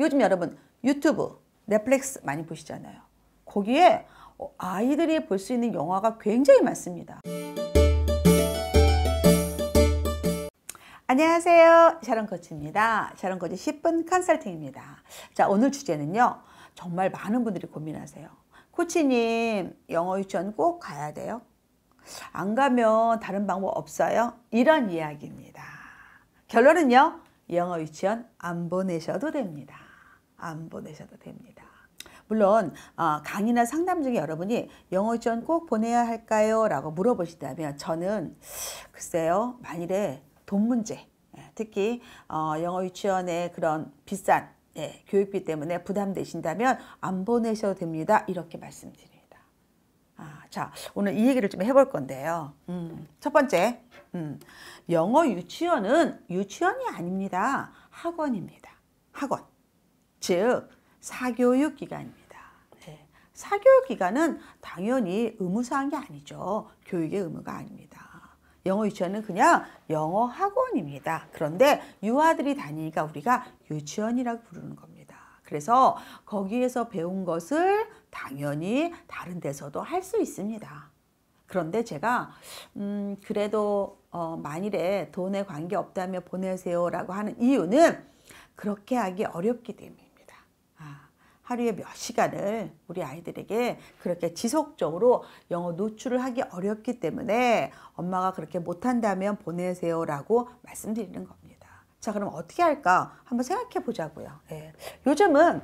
요즘 여러분 유튜브, 넷플릭스 많이 보시잖아요. 거기에 아이들이 볼 수 있는 영화가 굉장히 많습니다. 안녕하세요. 샤론 코치입니다. 샤론 코치 10분 컨설팅입니다. 자, 오늘 주제는요. 정말 많은 분들이 고민하세요. 코치님, 영어 유치원 꼭 가야 돼요? 안 가면 다른 방법 없어요? 이런 이야기입니다. 결론은요. 영어 유치원 안 보내셔도 됩니다. 안 보내셔도 됩니다. 물론 어, 강의나 상담 중에 여러분이 영어 지원 꼭 보내야 할까요? 라고 물어보시다면 저는 글쎄요 만일에 돈 문제 예, 특히 어, 영어 유치원의 그런 비싼 예, 교육비 때문에 부담되신다면 안 보내셔도 됩니다. 이렇게 말씀드립니다. 아, 자 오늘 이 얘기를 좀 해볼 건데요. 음, 첫 번째 음, 영어 유치원은 유치원이 아닙니다. 학원입니다. 학원. 즉 사교육 기간입니다. 네. 사교육 기간은 당연히 의무사항이 아니죠. 교육의 의무가 아닙니다. 영어 유치원은 그냥 영어 학원입니다. 그런데 유아들이 다니니까 우리가 유치원이라고 부르는 겁니다. 그래서 거기에서 배운 것을 당연히 다른 데서도 할 수 있습니다. 그런데 제가 음 그래도 어 만일에 돈에 관계없다며 보내세요라고 하는 이유는 그렇게 하기 어렵기 때문에 하루에 몇 시간을 우리 아이들에게 그렇게 지속적으로 영어 노출을 하기 어렵기 때문에 엄마가 그렇게 못한다면 보내세요라고 말씀드리는 겁니다. 자, 그럼 어떻게 할까? 한번 생각해 보자고요. 예. 요즘은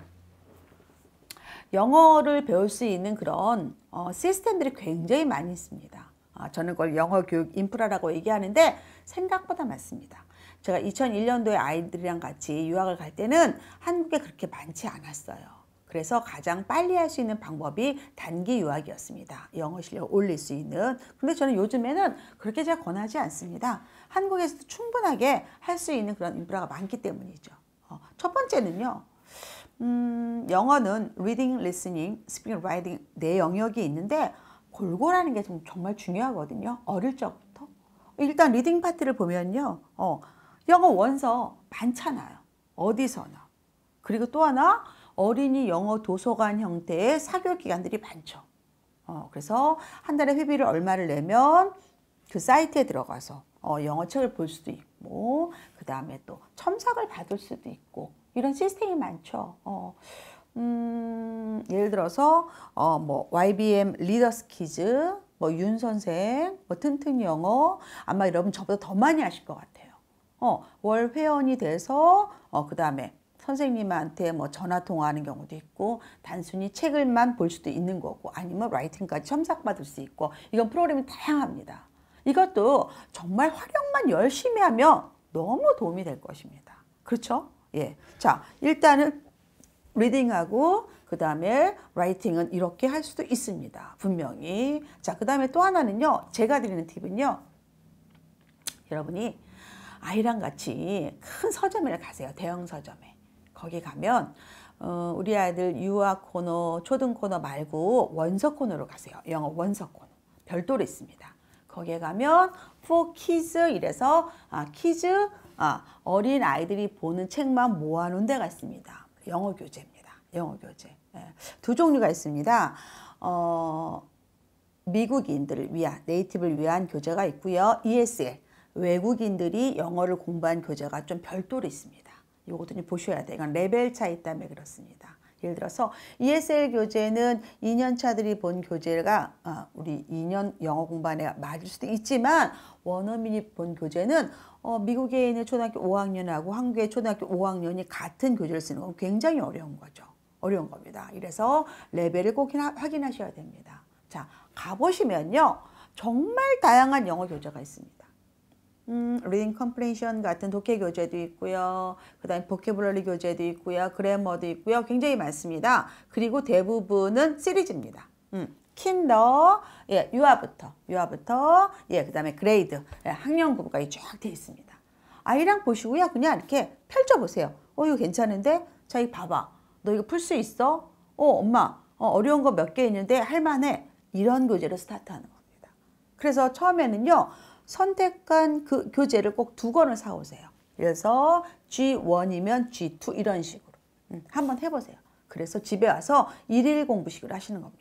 영어를 배울 수 있는 그런 어, 시스템들이 굉장히 많이 있습니다. 아, 저는 그걸 영어 교육 인프라라고 얘기하는데 생각보다 많습니다. 제가 2001년도에 아이들이랑 같이 유학을 갈 때는 한국에 그렇게 많지 않았어요. 그래서 가장 빨리 할 수 있는 방법이 단기 유학이었습니다. 영어 실력 올릴 수 있는. 근데 저는 요즘에는 그렇게 제가 권하지 않습니다. 한국에서도 충분하게 할 수 있는 그런 인프라가 많기 때문이죠. 어, 첫 번째는요. 음, 영어는 reading, listening, speaking, writing 네 영역이 있는데 골고라는 게 정말 중요하거든요. 어릴 적부터. 일단 리딩 파트를 보면요. 어, 영어 원서 많잖아요. 어디서나. 그리고 또 하나 어린이 영어 도서관 형태의 사교육 기관들이 많죠. 어, 그래서 한 달에 회비를 얼마를 내면 그 사이트에 들어가서 어, 영어 책을 볼 수도 있고 그 다음에 또 첨삭을 받을 수도 있고 이런 시스템이 많죠. 어, 음, 예를 들어서 어, 뭐 YBM 리더스 키즈 뭐윤 선생 뭐 튼튼 영어 아마 여러분 저보다 더 많이 아실 것 같아요. 어, 월 회원이 돼서 어, 그 다음에 선생님한테 뭐 전화 통화하는 경우도 있고 단순히 책을만 볼 수도 있는 거고 아니면 라이팅까지 첨삭받을 수 있고 이건 프로그램이 다양합니다. 이것도 정말 활용만 열심히 하면 너무 도움이 될 것입니다. 그렇죠? 예. 자, 일단은 리딩하고 그 다음에 라이팅은 이렇게 할 수도 있습니다. 분명히. 자, 그 다음에 또 하나는요. 제가 드리는 팁은요. 여러분이 아이랑 같이 큰 서점에 가세요. 대형 서점에. 거기 가면 어, 우리 아이들 유아 코너, 초등 코너 말고 원서 코너로 가세요. 영어 원서 코너. 별도로 있습니다. 거기에 가면 for kids 이래서 아, kids 아, 어린 아이들이 보는 책만 모아놓은 데가 있습니다. 영어 교재입니다. 영어 교재. 예. 두 종류가 있습니다. 어, 미국인들을 위한 네이티브를 위한 교재가 있고요. ESL 외국인들이 영어를 공부한 교재가 좀 별도로 있습니다. 이것도 좀 보셔야 돼요. 이건 레벨 차이 때문에 그렇습니다. 예를 들어서 ESL 교재는 2년차들이 본 교재가 아, 우리 2년 영어 공부안에 맞을 수도 있지만 원어민이 본 교재는 어, 미국에 있는 초등학교 5학년하고 한국의 초등학교 5학년이 같은 교재를 쓰는 건 굉장히 어려운 거죠. 어려운 겁니다. 이래서 레벨을 꼭 확인하셔야 됩니다. 자, 가보시면요. 정말 다양한 영어 교재가 있습니다. 음, 리딩 컴플레이션 같은 독해 교재도 있고요. 그 다음에 보케블러리 교재도 있고요. 그래머도 있고요. 굉장히 많습니다. 그리고 대부분은 시리즈입니다. 음. 킨더, 예, 유아부터, 유아부터, 예, 그 다음에 그레이드, 예, 학년 구분까지 쫙돼 있습니다. 아이랑 보시고요. 그냥 이렇게 펼쳐보세요. 어, 이거 괜찮은데? 자, 이거 봐봐. 너 이거 풀 수 있어? 어, 엄마, 어, 어려운 거 몇 개 있는데 할만해. 이런 교재로 스타트하는 거. 그래서 처음에는요. 선택한 그 교재를 꼭 두 권을 사오세요. 그래서 G1이면 G2 이런 식으로 음, 한번 해보세요. 그래서 집에 와서 일일 공부식으로 하시는 겁니다.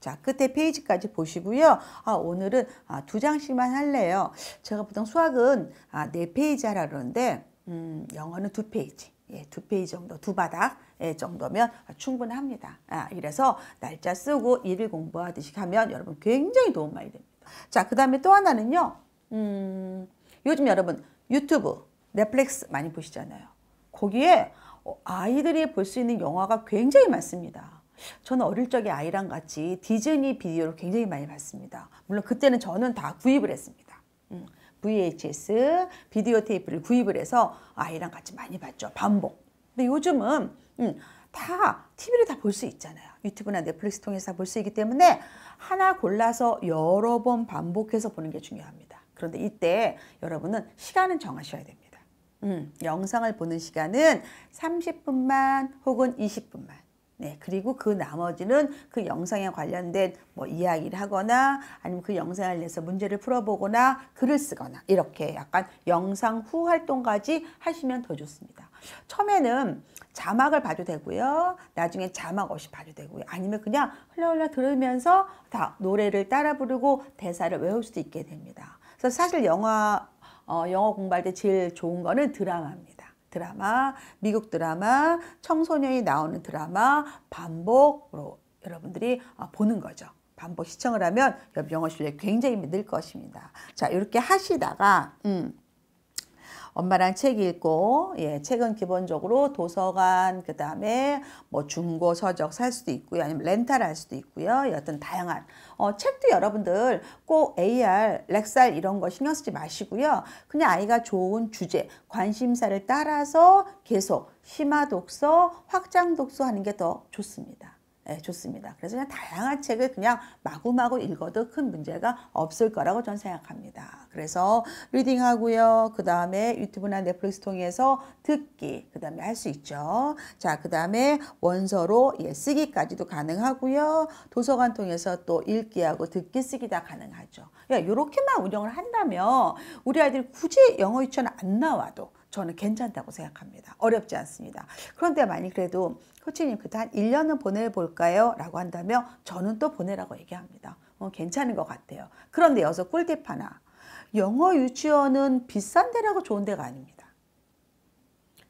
자 끝에 페이지까지 보시고요. 아 오늘은 아, 두 장씩만 할래요. 제가 보통 수학은 아, 네 페이지 하라 그러는데 음, 영어는 두 페이지. 예, 두 페이지 정도, 두 바닥 예, 정도면 충분합니다. 아, 이래서 날짜 쓰고 일일 공부하듯이 하면 여러분 굉장히 도움 많이 됩니다. 자, 그 다음에 또 하나는요. 음, 요즘 여러분 유튜브, 넷플릭스 많이 보시잖아요. 거기에 어, 아이들이 볼 수 있는 영화가 굉장히 많습니다. 저는 어릴 적에 아이랑 같이 디즈니 비디오를 굉장히 많이 봤습니다. 물론 그때는 저는 다 구입을 했습니다. 음, VHS, 비디오 테이프를 구입을 해서 아이랑 같이 많이 봤죠. 반복. 근데 요즘은 음, 다 TV를 다 볼 수 있잖아요. 유튜브나 넷플릭스 통해서 볼 수 있기 때문에 하나 골라서 여러 번 반복해서 보는 게 중요합니다. 그런데 이때 여러분은 시간은 정하셔야 됩니다. 음, 영상을 보는 시간은 30분만 혹은 20분만 네, 그리고 그 나머지는 그 영상에 관련된 뭐 이야기를 하거나 아니면 그 영상을 내서 문제를 풀어보거나 글을 쓰거나 이렇게 약간 영상 후 활동까지 하시면 더 좋습니다. 처음에는 자막을 봐도 되고요. 나중에 자막 없이 봐도 되고요. 아니면 그냥 흘러흘러 들으면서 다 노래를 따라 부르고 대사를 외울 수도 있게 됩니다. 그래서 사실 영화, 어, 영어 공부할 때 제일 좋은 거는 드라마입니다. 드라마, 미국 드라마, 청소년이 나오는 드라마 반복으로 여러분들이 아, 보는 거죠. 반복 시청을 하면 영어 실력이 굉장히 늘 것입니다. 자, 이렇게 하시다가 음. 엄마랑 책 읽고 예, 책은 기본적으로 도서관 그다음에 뭐 중고 서적 살 수도 있고요. 아니면 렌탈할 수도 있고요. 여튼 다양한 어, 책도 여러분들 꼭 AR, 렉살 이런 거 신경 쓰지 마시고요. 그냥 아이가 좋은 주제, 관심사를 따라서 계속 심화 독서, 확장 독서 하는 게 더 좋습니다. 예, 좋습니다. 그래서 그냥 다양한 책을 그냥 마구마구 읽어도 큰 문제가 없을 거라고 저는 생각합니다. 그래서 리딩하고요. 그 다음에 유튜브나 넷플릭스 통해서 듣기, 그 다음에 할 수 있죠. 자, 그 다음에 원서로 예, 쓰기까지도 가능하고요. 도서관 통해서 또 읽기하고 듣기 쓰기 다 가능하죠. 야, 그러니까 요렇게만 운영을 한다면 우리 아이들이 굳이 영어 유치원 안 나와도 저는 괜찮다고 생각합니다. 어렵지 않습니다. 그런데 만약 그래도 코치님 그때 한 1년은 보내볼까요? 라고 한다면 저는 또 보내라고 얘기합니다. 어, 괜찮은 것 같아요. 그런데 여기서 꿀팁 하나. 영어 유치원은 비싼 데라고 좋은 데가 아닙니다.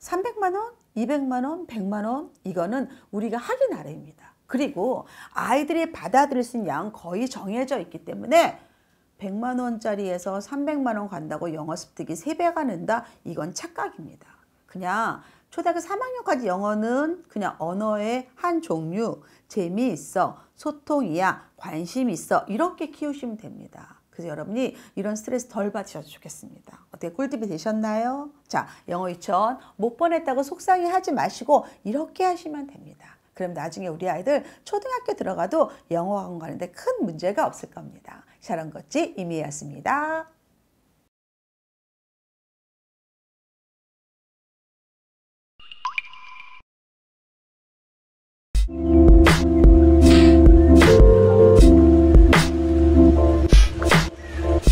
300만 원, 200만 원, 100만 원 이거는 우리가 하기 나름입니다. 그리고 아이들이 받아들일 수 있는 양 거의 정해져 있기 때문에 100만 원짜리에서 300만 원 간다고 영어 습득이 3배가 는다? 이건 착각입니다. 그냥 초등학교 3학년까지 영어는 그냥 언어의 한 종류, 재미있어, 소통이야, 관심 있어 이렇게 키우시면 됩니다. 그래서 여러분이 이런 스트레스 덜 받으셔도 좋겠습니다. 어떻게 꿀팁이 되셨나요? 자, 영어 2천 못 보냈다고 속상해하지 마시고 이렇게 하시면 됩니다. 그럼 나중에 우리 아이들 초등학교 들어가도 영어 학원 가는데 큰 문제가 없을 겁니다. 샤론 거치 이미였습니다.